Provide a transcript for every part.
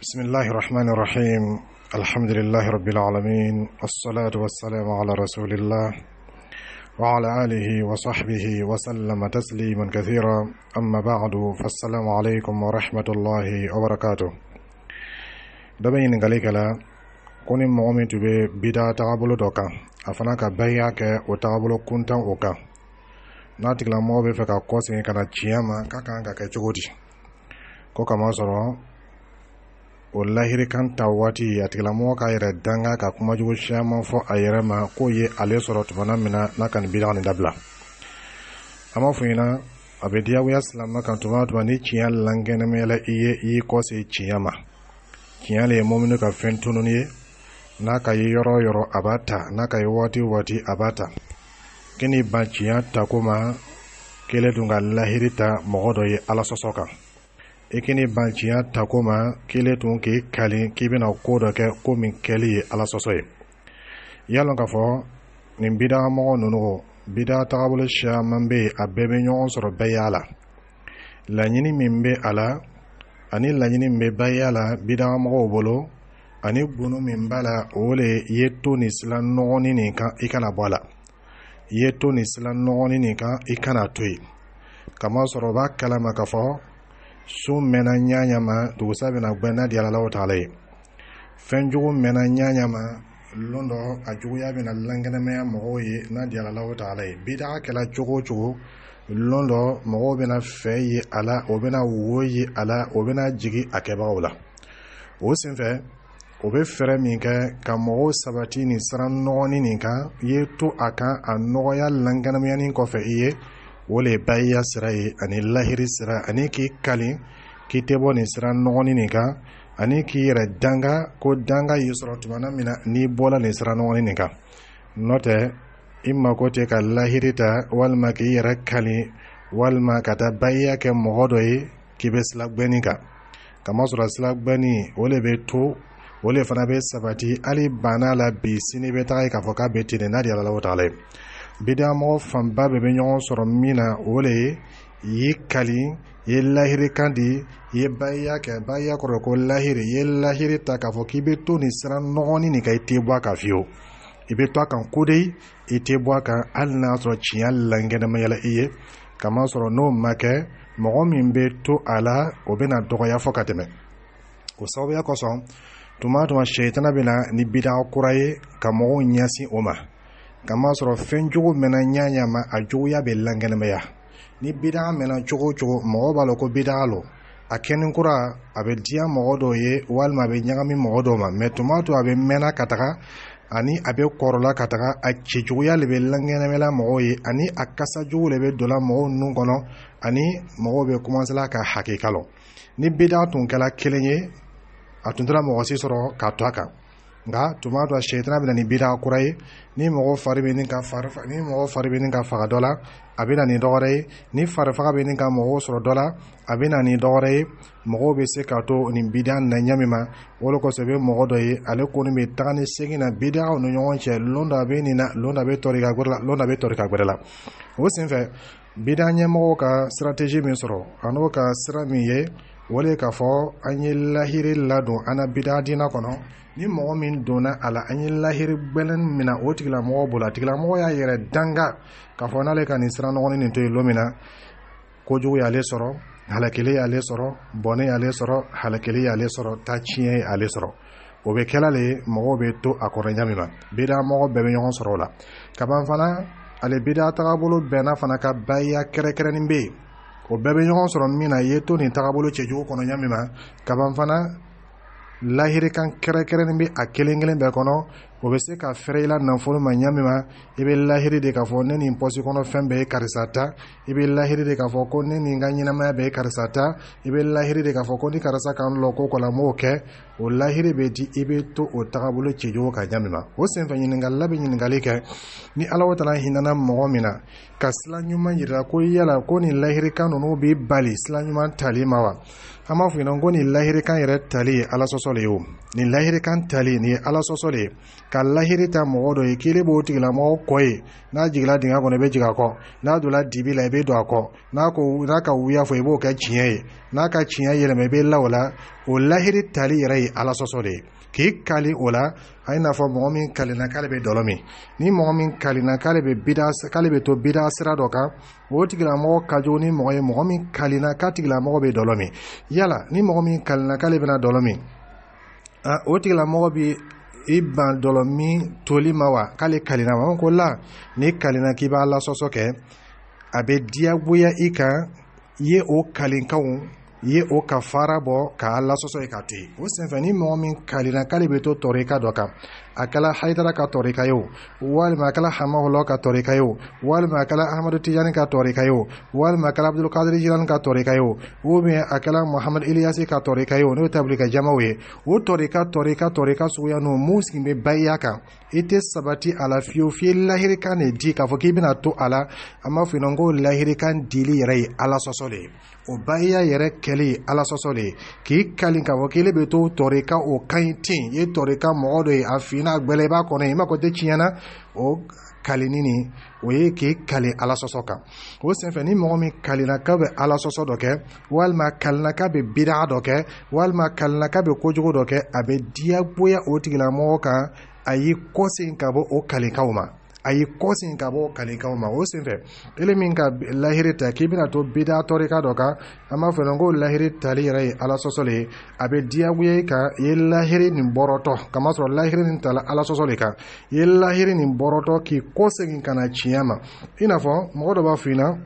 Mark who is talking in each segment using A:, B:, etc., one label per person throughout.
A: بسم الله الرحمن الرحيم الحمد لله رب العالمين والصلاة والسلام على رسول الله وعلى آله وصحبه وسلم تسليما كثيرا أما بعد فالسلام عليكم ورحمة الله وبركاته دبين قليك لا كون مؤمن تبي بدا تعبل دوكا أفناك بيعك وتعبل كنتا وكا ناتك موبي فكا كوسين كان جياما كاكا كاكا كوكا ما o lahirekan ta waati a tigilamɔgɔ k'a yɛrɛ danga ka kumajugu caman fɔ a yɛrɛ ma k'o ye ale sɔrɔ tumana min na n'a ka nin bidaga nin dabila an b'a fɔ ɲɛna a bɛ diyagoya silama kan tuma tuma ni tiɲɛ lankɛnɛmɛlɛ i ye i y'i kɔ se tiɲɛ ma tiɲɛ le ye mɔminu ka fɛn tununi ye n'a ka ye yɔrɔ o yɔrɔ a b'a ta n'a ka ye waati o waati a b'a ta kini ban tiɲɛ tako ma kelen dun ka lahiri ta mɔgɔ dɔ ye ala sɔsɔ kan i kini ban tiɲɛ tako ma tun k'i kali k'i bena koo dɔ kɛ ko min kɛli ye ala sɔsɔ ye lɔn k'a fɔ nin bidamɔgɔ ninnu bida tagabolo caman bɛ yen a bɛɛ ɲɔgɔn sɔrɔ bɛɛ y'a la laɲini min be a la ani laɲini min bɛ bɛɛ la bidagamɔgɔw bolo ani gundo min b'a la o le ye to ni sira nɔgɔnin nin kan i kana bɔ a la ye to nin sira nɔgɔnin nin kan i kana to yen kamasɔrɔ b'a kalama ka fɔ so mɛnna n ɲa ɲama dugusa bɛna gbɛn n'a diyala la o taala ye fɛn jugu mɛnna n ɲa ɲama lon dɔ a juguya bɛna lankɛnɛmaya mɔgɔw ye n'a diyala la o taala ye bidaga kɛla cogo o cogo lon dɔ mɔgɔw bɛna fɛ ye a la o bɛna wo ye a la o bɛna jigi a kɛbagaw la o senfɛ o bɛ fɛɛrɛ min kɛ ka mɔgɔw sabati nin siran nɔgɔnin nin kan i ye to a kan a nɔgɔya lankɛnɛmayani kɔfɛ i ye o le ye bayiya sira ye ani lahiri sira ani k'i kali k'i tɛ bɔ nin sira nɔgɔnin nin kan ani k'i yɛrɛ danga ko danga y'i sɔrɔ tumana min na n'i bɔla nin sira nɔgɔnin nin kan nɔ i mako tɛ ka lahiri ta walima k'i yɛrɛ kali walima ka taa bayiya kɛ mɔgɔ dɔ ye k'i bɛ sila kan kamasɔrɔ sila o le bɛ to o le fana bɛ sabati hali banna la bi sini bɛ taga ye k'a fɔ k'a bɛ ten de n'a de yɛlɛla o taga la ye bidiyamɔgɔ fanba bɛɛ bɛ ɲɔgɔn sɔrɔ min na o le ye i ye kali i ye lahiri kan di i ye bahiya kɛ bahiya kɔrɔ ko lahiri i ye lahiri ta k'a fɔ k'i bɛ to nin sira nɔgɔnin nin kan i tɛ bɔ a kan fiyewu i bɛ to a kan ko de i tɛ bɔ a kan hali n'a sɔrɔ tiɲɛ lankɛnɛmayala i ye kamasɔrɔ n'o ma kɛ mɔgɔ min bɛ to a la o bɛna dɔgɔya fɔ ka tɛmɛ o sababuya kosɔn tuma tuma sɛyitana bɛ na ni bidaha kura ye ka mɔgɔw ɲɛsin o ma kamasɔrɔ fɛn cogo mɛnna ɲa ɲama a cogoya bɛ lankɛnɛmaya ni bidaga mɛnna cogo o cogo mɔgɔ b'a lɔ ko bidaga lɔ a kɛnin kura a bɛ diya mɔgɔ dɔw ye walima a bɛ ɲagami mɔgɔ dɔw ma mɛ tuma to a bɛ mɛnna ka taga ani a bɛ kɔrɔla ka taga a cɛcogoya le bɛ lankɛnɛmɛla mɔgɔw ye ani a kasajogo le bɛ dɔla mɔgɔw nun kɔnɔ ani mɔgɔw bɛ kɔmansela ka hakika lɔ ni bidaga tun kɛla kelen ye a tun tɛna mɔgɔ si sɔrɔ k'a to a kan nka tun b'a dɔn sɛtana bɛ na nin bida kura ye ni mɔgɔ fari bɛ nin ka fari ni mɔgɔ fari bɛ nin ka faga dɔ la a bɛ na nin dɔwɛrɛ ye ni fari faga bɛ nin ka mɔgɔw sɔrɔ dɔ la a bɛ na nin dɔwɛrɛ ye mɔgɔw bɛ se ka to nin bida na ɲɛ min ma o de kosɔn i bɛ mɔgɔ dɔ ye ale kɔni bɛ taga ni segin na bidaw ni ɲɔgɔn cɛ lɔn dɔ bɛ nin na lɔn dɔ bɛ tɔri ka gbɛrɛ la lɔn dɔ bɛ tɔri ka gbɛrɛ la o senfɛ bida ɲɛmɔgɔw ka siratɛzi min sɔrɔ a n'o ka sira min ye o de k'a fɔ an ye lahiri ladon an na bida diinɛ kɔnɔ ni mɔgɔ min donna a la an ye lahiri gbɛlɛn min na o tigilamɔgɔ bolo a tigilamɔgɔ y'a yɛrɛ danga k'a fɔ n'ale ka nin siran nɔgɔnin nin to yen don min na kojugu y'ale sɔrɔ halakili y'ale sɔrɔ bɔnɛ y'ale sɔrɔ halakili y'ale sɔrɔ taa tiɲɛ y'ale sɔrɔ o bɛ kɛla le mɔgɔw bɛ to a kɔrɔ ɲami ma bida mɔgɔ bɛɛ bɛ ɲɔgɔn sɔrɔ o la kaban fana ale bida tagabolo bɛnna fana ka bayiya kɛrɛkɛrɛnnin bɛ yen o bɛɛ bɛ ɲɔgɔn sɔrɔ min na i ye to nin tagabolo cɛcogo kɔnɔ ɲamina kaban fana lahirikan kɛrɛnkɛrɛnnin bɛ a kelen kelen bɛɛ kɔnɔ o bɛ se ka fɛrɛ i la nafolo ma ɲa min ma i bɛ lahiri de k'a fɔ ne nin pɔsi kɔnɔ fɛn bɛɛ ye karisa ta i bɛ lahiri de k'a fɔ ko ne nin ka ɲɛnamaya bɛɛ ye karisa ta i bɛ lahiri de k'a fɔ ko ni karisa ka n lɔ ko kɔla m'o kɛ o lahiri bɛ di i bɛ to o tagabolo cicogo ka ɲa min ma o senfɛ ɲininkali bɛ ɲininkali kɛ ni ala taala hinana mɔgɔ min na ka sila ɲuman yirila ko yala ko nin lahirikan ninnu b'i bali sila ɲuman tali ma wa an b'a fɔ ɲɛna ko nin lahirikan yɛrɛ tali ye ala sɔsɔ de ye o nin lahirikan tali nin ye ala sɔsɔ de ye ka lahiri ta mɔgɔ dɔ ye k'i b'o tigilamɔgɔ kɔ ye n'a jiginna dingɛ kɔnɔ i bɛ jigin a kɔ n'a donna dibi la i bɛ don a kɔ n'a ko n'a ka wuya fɔ i b'o kɛ tiɲɛ ye n'a ka tiɲɛ yɛlɛma i bɛ la o la o lahiri tali yɛrɛ ye ala sɔsɔ de ye k'i kali o la a ye n'a fɔ mɔgɔ min kalina k'ale bɛ dɔlɔ min ni mɔgɔ min kalina k'ale bɛ bida k'ale bɛ to bida sira dɔ kan o tigilamɔgɔ ka jugu ni mɔgɔ ye mɔgɔ min kalina k'a tigilamɔgɔ bɛ dɔlɔ min yala ni mɔgɔ min kalina k'ale bɛna dɔlɔ min o tigilamɔgɔ bi i ban dɔlɔ min toli ma wa k'ale kalenna wa ko la n'i kalenna k'i b'a lasɔsɔ kɛ a bɛ diyagoya i kan i ye o kalenkanw i ye o ka fara bɔ k'a lasɔsɔ ye ka to yen o senfɛ ni mɔgɔ min kalenna k'ale bɛ to tɔɔrɔ i ka dɔ kan a kɛla hayidara ka tɔɔri ka ye o walima a kɛla hamahulɔ ka tɔɔri ka ye o walima a kɛla ahamadu tijani ka tɔɔri ka ye o walima a kɛla abdulkadiri jilani ka tɔɔri ka ye o ubiyɛn a kɛla muhamadu iliyasi ka tɔɔri ka ye o n'o ye tabirika jamaw ye o tɔɔri ka tɔɔri ka tɔɔri ka suguya n'o mun sigin bɛ bayiya kan i tɛ sabati a la fiyewu f'i ye lahirikan de di k'a fɔ k'i bɛna to a la an b'a fɔ i ɲɛna ko lahirikan dili yɛrɛ ye ala sɔsɔ de ye o bayiya yɛrɛ kɛli ye ala sɔsɔ de ye k'i kali k'a fɔ k'ile bɛ to tɔɔri ka o kan ɲi ten i ye tɔɔri ka mɔgɔ dɔ ye a fin n'a gbɛlɛ i b'a kɔnɔ i m'a fɔ tɛ tiɲɛna o kaleni nin o ye k'i kale ala sɔsɔ kan o senfɛ ni mɔgɔ min kalena k'a bɛ ala sɔsɔ dɔ kɛ walima kalena k'a bɛ bidaga dɔ kɛ walima kalena k'a bɛ kojugu dɔ kɛ a bɛ diyagoya o tigilamɔgɔ kan a y'i kɔsen ka bɔ o kalekaw ma a y'i kɔ sen ka bɔ kalikaw ma o senfɛ ele min ka lahiri ta k'i bɛna to bida tɔrika dɔ kan an b'a fɔ ko lahiri tali yɛrɛ ye ala sɔsɔ le ye a bɛ diyagoya i kan i ye lahiri nin bɔrɔtɔ kamasɔrɔ lahiri nin tala ala sɔsɔ le kan i ye lahiri nin bɔrɔtɔ k'i kɔ segin ka na tiɲɛ ma i n'a fɔ mɔgɔ dɔ b'a fɔ i ɲɛna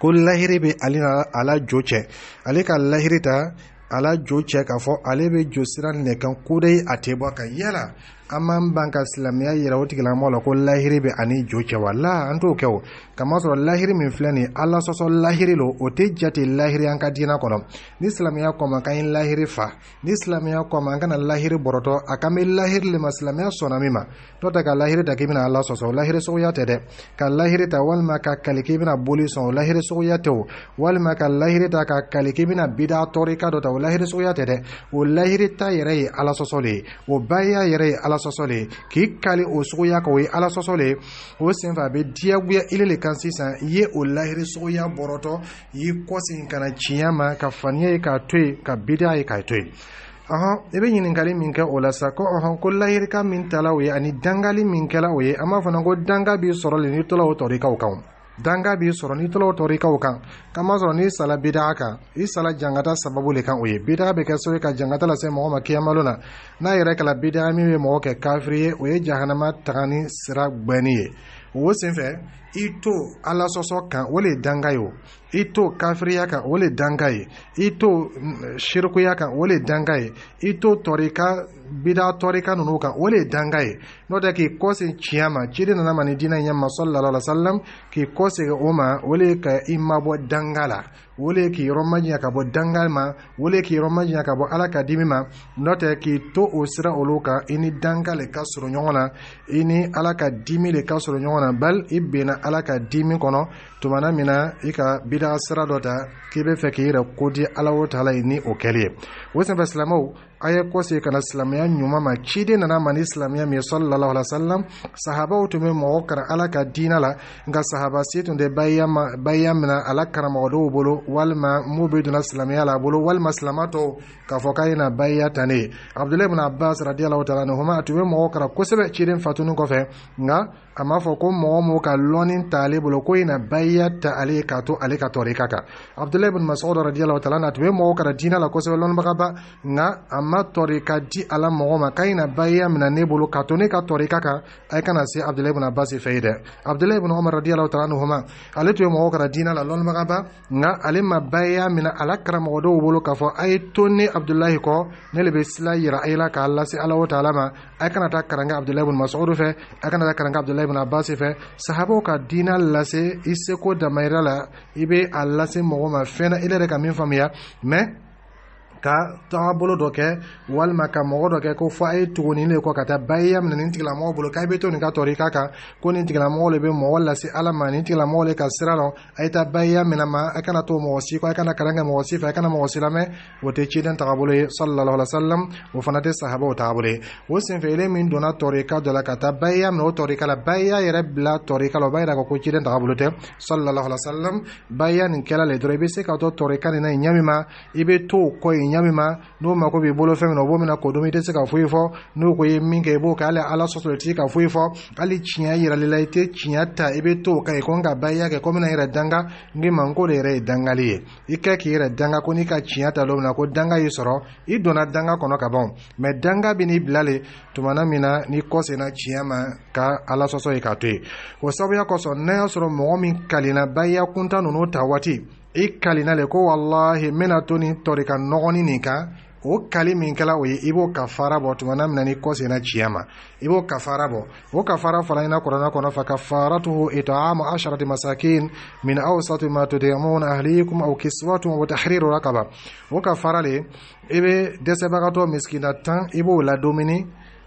A: ko lahiri bɛ ale na ala jo cɛ ale ka lahiri ta ala jo cɛ k'a fɔ ale bɛ jo sira nin de kan ko dɛ a tɛ bɔ a kan yala an man ban ka silamɛya yira o tigilamɔgɔ la ko lahiri bɛ ani jo cɛ wa la an t'o kɛ o kamasɔrɔ lahiri min filɛ nin ala sɔsɔ lahiri lo o tɛ jate lahiri an ka diinɛ kɔnɔ ni silamɛya kɔma kan ye lahiri fa ni silamɛya kɔma an kana lahiri bɔrɔtɔ a kan be lahiri le ma silamɛya sɔnna min ma dɔ ta tota ka lahiri ta k'i bena ala sɔsɔ o lahiri sogoya tɛ dɛ ka lahiri ta walima ka kali k'i bena boli sɔn o lahiri sogoya tɛ o walima ka lahiri ta ka kali k'i bena bida tɔɔrika dɔ ta o lahiri sogoya tɛ dɛ o lahiri ta yɛrɛ ye ala sɔsɔ le ye o baaya yɛrɛ ye ala alasɔsɔ le k'i kali o suguya kan o ye alasɔsɔ le o sen a bɛ diyagoya ile le kan sisan i ye o lahiri suguya bɔrɔtɔ i kɔsegin ka na tiɲɛ ma ka faniya ye k'a to yen ka bidiya ye k'a to yen ɔhɔn i bɛ ɲininkali min kɛ o la sa ko ɔhɔn ko lahirika min tala o ye ani dangali min kɛla o ye an b'a fɔ ko danga b'i sɔrɔ le n'i tola o tɔrikaw kan danga b'i sɔrɔ n'i tɔlɔ tɔɔrɔ i ka o kan kamasɔrɔ n'i sala bidaga kan i sala jangata sababu le kan o ye bidaga bɛ kɛ sababu ye ka jangata lase mɔgɔ ma kiyamalo na n'a yɛrɛ kɛla bidaga min bɛ mɔgɔ kɛ kafiri ye o ye jahanama taga ni sira gbɛnni ye o sen fɛ i to ala sɔsɔ kan o le danga ye o i to kafiriya kan o le danga ye i to mm, sirikuya kan o le danga ye i to tɔrika bida tɔrika ninnu kan o le danga ye n'o tɛ k'i kɔsegin tiɲɛ ma ciden nana ma ni diinɛ in ɲɛ ma sɔlɔlɔ la salam k'i kɔsegin o ma o le ka i mabɔ danga la o le k'i yɔrɔ majiya ka bɔ danga ma o le k'i yɔrɔ majiya ka bɔ ala ka dimi ma n'o tɛ k'i to o sira olu kan i ni danga le ka surun ɲɔgɔn na i ni ala ka dimi le ka surun ɲɔgɔn na bali i bɛnna ala ka dimi kɔnɔ tumana min na i ka bidaga sira dɔ ta k'i be fɛ k'i yɛrɛ ko di ala wo ta ye ni o kɛli ye o senfɛ silamaw a ye kɔsegi ka na ɲuman ma ciden nana ma ni silamiya min ye sallallahu alaihi wasallam sahabaw tun be mɔgɔ kara ala ka diina la nka sahaba si tun tɛ bayiya mina ala karamɔgɔ dɔw bolo walima m'u bɛ donna silamiya la bolo walima silama tɔw k'a fɔ k'a yena bayiya ta ne ye abdulahi bin abbas radiyallahu ta'ala anhuma a tun bɛ mɔgɔ kara kosɛbɛ ciden fatuni kɔfɛ nka a m'a fɔ ko mɔgɔ mɔgɔ ka lɔnni ta ale bolo ko yena bayiya ta ale ye k'a to ale ka tɔɔrɔ ka kan abdulahi bin mas'ud radiyallahu ta'ala anhu tun bɛ mɔgɔ kara diina la kosɛbɛ lɔnnibagaba nka ma tɔri ka di a la mɔgɔ ma k'a ɲɛna bayiya minɛ ne bolo ka to ne ka tɔri ka kan a ye kana se abdulayi bin abasi fɛ yen dɛ abdulayi bin umar radiyallahu ta'ala anhuma ale tun ye mɔgɔ kana diinɛ la lɔnmagaba nka ale ma bayiya minɛ a la karamɔgɔ dɔw bolo k'a fɔ a ye to ne abdulayi kɔ ne de bɛ sila yira a ye la k'a lase ala o ta'ala ma a ye kana taa karan kɛ abdulayi bin masudu fɛ a ye kana taa karan kɛ abdulayi bin abasi fɛ sahabaw ka diinɛ lase i seko damayira la i bɛ a lase mɔgɔ ma fɛn na i yɛrɛ ka min faamuya mais ka tagabolo dɔ kɛ walima ka mɔgɔ dɔ kɛ ko fɔ a ye tugu nin le kɔ ka taa bayiya minɛ nin tigilamɔgɔ bolo k'a e bɛ to nin ka tɔɔrɔ i ka kan ko nin tigilamɔgɔ le bɛ mɔgɔ lase ala ma nin tigilamɔgɔ le ka sira dɔn a ye taa bayiya minɛ ma a kana to mɔgɔ si kɔ a kana kalan kɛ mɔgɔ si fɛ a kana mɔgɔ si lamɛn o tɛ ciden tagabolo ye sallallahu alaihi wasallam o fana tɛ sahabaw tagabolo ye o senfɛ ile e min donna tɔɔrɔ i ka dɔ la ka taa bayiya minɛ o tɔɔrɔ i ka la bayiya yɛrɛ e bila tɔɔrɔ i ka la o b'a yira ko ciden tagabolo tɛ sallallahu alaihi wasallam bayiya nin kɛra le dɔrɔn i bɛ se ka to tɔɔrɔ i ka nin na ɲɛ min ma i bɛ to o kɔ yen nin ɲami ma n'o mago b'i bolo fɛn min na o b'o mina k'o domi i tɛ se ka foyi fɔ n'o ko ye min kɛ i b'o kɛ hali ala sɔsɔ i tɛ se ka foyi fɔ hali tiɲɛ yirali la i tɛ tiɲɛ ta i bɛ to o kan yen ko n ka ba i y'a kɛ ko n bɛna n yɛrɛ danga n k'i ma n ko de yɛrɛ ye dangali ye i kɛ k'i yɛrɛ danga ko n'i ka tiɲɛ ta don min na ko danga y'i sɔrɔ i donna danga kɔnɔ ka ban mɛ danga bɛ n'i bila le tuma na min na n'i kɔ senna tiɲɛ ma ka ala sɔsɔ ye k'a to yen o sababuya kosɔn n'a y'a sɔrɔ mɔgɔ min kalenna bayiya kuntan ninnu ta waati i kalina le ko wallahi n bena to ni tɔri ka nɔgɔni nin kan o kali min kɛla o ye i b'o kafara bɔ tuma na mina n'i kɔsenna tiɲɛ ma i b'o bɔ o kafara fara ɲɛna kɔrɔna kɔnɔ fa kafaratuhu itaamu asharati masakin min awsati ma tudiamuna ahlikum aw kiswatum wa tahriru rakaba o kafara le i be dɛsɛbagatɔ miskina tan i b'o ladomuni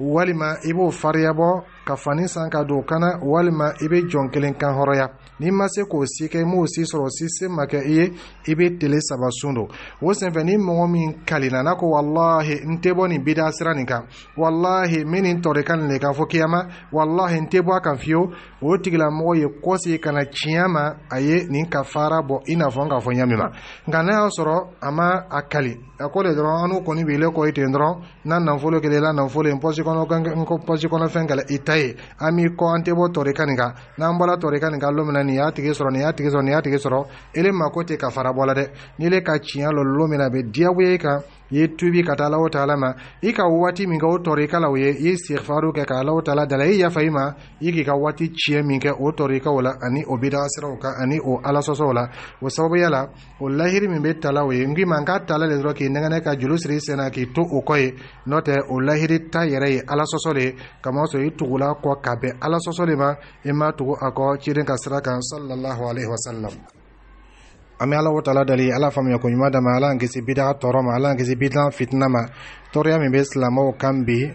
A: walima i b'o fariya bɔ ka fani san ka don o kana walima i bɛ jɔn kelen kan hɔrɔnya n'i ma se k'o si kɛ i m'o si sɔrɔ si se ma kɛ i ye i bɛ tele saba sun don o senfɛ ni mɔgɔ min kalina n'a ko walahi n tɛ bɔ nin bida sira nin kan walahi n bɛ nin tɔɔrɔ kan nin de kan fɔ kiyama walahi n tɛ bɔ a kan fiyewu o tigilamɔgɔ ye kɔsi ka na tiɲɛ ma a ye nin ka fara bɔ i n'a fɔ n k'a fɔ ɲɛ min ma nka n'a y'a sɔrɔ a ma a kali a ko de dɔrɔn an n'u kɔni b'i le kɔ i ten dɔrɔn n'a nafolo kɛra i la nafolo ye pɔsi kɔnɔ pɔsi kɔnɔ fɛn kɛlɛ i ta ta ye an b'i kɔ an tɛ bɔ tɔrika nin kan n'an bɔra tɔrika nin kan lomina nin y'a tigi sɔrɔ nin y'a tigi sɔrɔ nin y'a tigi sɔrɔ ele mako tɛ ka fara bɔ la dɛ nile ka tiɲɛ lɔ lomina a bɛ diyagoya i kan ye tubi ka taa alaw taala ma i ka waati min kɛ o tɔɔrɔ i ka la o ye i ye sigifaru kɛ ka alaw taala dala i yafa i ma i k'i ka waati tiɲɛ min kɛ o tɔɔrɔ i ka o la ani o bida kan ani o ala la o sababuya la o lahiri min bɛ tala o ye n k'i ma n k'a tala le dɔrɔn k'i nɛgɛnɛ ka juru siri i sen na k'i to o kɔ ye n'o tɛ o lahiri ta yɛrɛ ye ala de ye kamasɔrɔ i tugula kɔ ka bɛn ala de ma i ma tugu a kɔ ciden ka sira kan sallallahu alaihi wasallam an bɛ ala wa taala dali ala faamuya ko ɲuman dama ala kisi bidaga tɔɔrɔ ma ala kisi bidan fitina ma tɔɔrɔya min bɛ silamɛw kan bi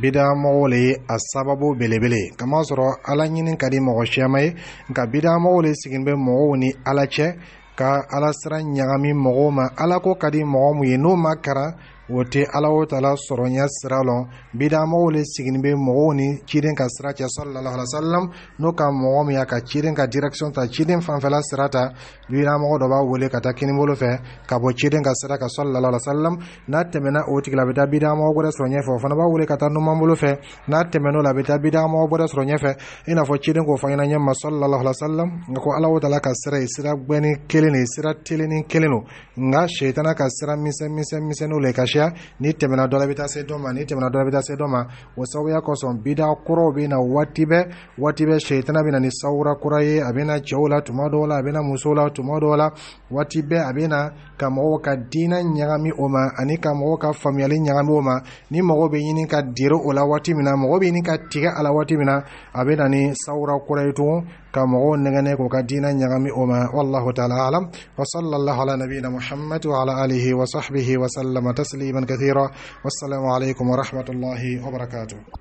A: bida mɔgɔw le ye a sababu belebele kamasɔrɔ sɔrɔ ala ɲini ka di mɔgɔ siyama ye nka bida mɔgɔw le sigin bɛ mɔgɔw ni ala cɛ ka ala sira ɲagami mɔgɔw ma ala ko ka di mɔgɔ mun ye n'o ma karan o tɛ ala o tala sɔrɔɲɛ sira lɔn bidamɔgɔw le sigini be mɔgɔw ni ciden ka sira cɛ salalahu ala salam n'o ka mɔgɔ min y'a ka ciden ka direction ta ciden fanfɛla sira ta bidamɔgɔ dɔ b'a wele ka taa kinibolo fɛ ka bɔ ciden ka sira ka salalahu ala salam n'a tɛmɛna o tigila a bɛ taa bidamɔgɔ gwɛrɛ sɔrɔ ɲɛfɛ o fana b'a wele ka taa numanbolo fɛ n'a tɛmɛn'o la a bɛ taa bidamɔgɔ gwɛrɛ sɔrɔ ɲɛfɛ i n'a fɔ ciden k'o fɔ ɲɛna ɲɛma salalahu ala salam nka ko ala o tala ka sira ye sira gwɛni kelen de ye sira telenin kelen do nka sɛitana ka sira misɛn misɛn misɛnninw le ka lafiya ni tɛmɛna dɔ bɛ taa se dɔ ma ni tɛmɛna dɔ bɛ taa se dɔ ma o sababuya kɔsɔn bida kuraw bɛ na waati bɛɛ waati bɛɛ sɛtana bɛ na ni sawura kura ye a bɛ na cɛw la tuma dɔw la a bɛ na musow la tuma dɔw la waati bɛɛ a bɛ na ka mɔgɔw ka diina ɲagami o ma ani ka mɔgɔw ka faamuyali ɲagami o ma ni mɔgɔ bɛ ɲini ka dere o la waati min na mɔgɔ bɛ ɲini ka tigɛ a la waati min na a bɛ na ni sawura kura ye tugun ka mɔgɔw nɛgɛnɛ k'u ka diina ɲagami o ma wallahu taala alam wa sallallahu ala nabiyina muhammad wa ala alihi wa sahbihi wa sallama tasliman kathira wassalamu alaikum wa rahmatullahi wa barakatuh